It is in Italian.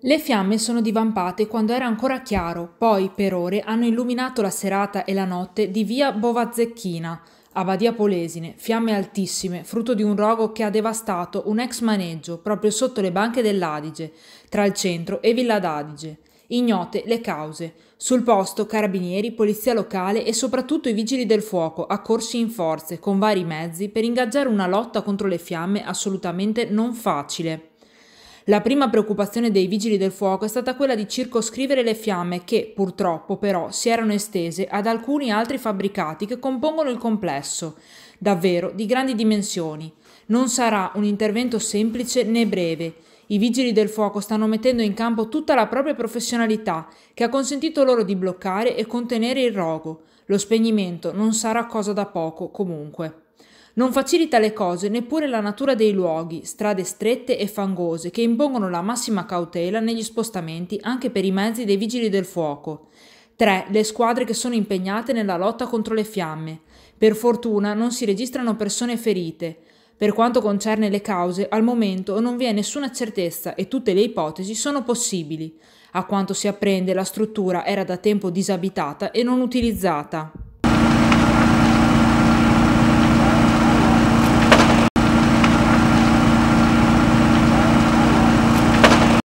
Le fiamme sono divampate quando era ancora chiaro, poi per ore hanno illuminato la serata e la notte di via Bovazzecchina, a Badia Polesine, fiamme altissime, frutto di un rogo che ha devastato un ex maneggio proprio sotto le banche dell'Adige, tra il centro e Villa d'Adige ignote le cause. Sul posto carabinieri, polizia locale e soprattutto i vigili del fuoco, accorsi in forze con vari mezzi per ingaggiare una lotta contro le fiamme assolutamente non facile. La prima preoccupazione dei vigili del fuoco è stata quella di circoscrivere le fiamme che, purtroppo però, si erano estese ad alcuni altri fabbricati che compongono il complesso, davvero di grandi dimensioni. Non sarà un intervento semplice né breve. I vigili del fuoco stanno mettendo in campo tutta la propria professionalità, che ha consentito loro di bloccare e contenere il rogo. Lo spegnimento non sarà cosa da poco, comunque. Non facilita le cose neppure la natura dei luoghi, strade strette e fangose che impongono la massima cautela negli spostamenti anche per i mezzi dei vigili del fuoco. 3. Le squadre che sono impegnate nella lotta contro le fiamme. Per fortuna non si registrano persone ferite. Per quanto concerne le cause, al momento non vi è nessuna certezza e tutte le ipotesi sono possibili. A quanto si apprende, la struttura era da tempo disabitata e non utilizzata.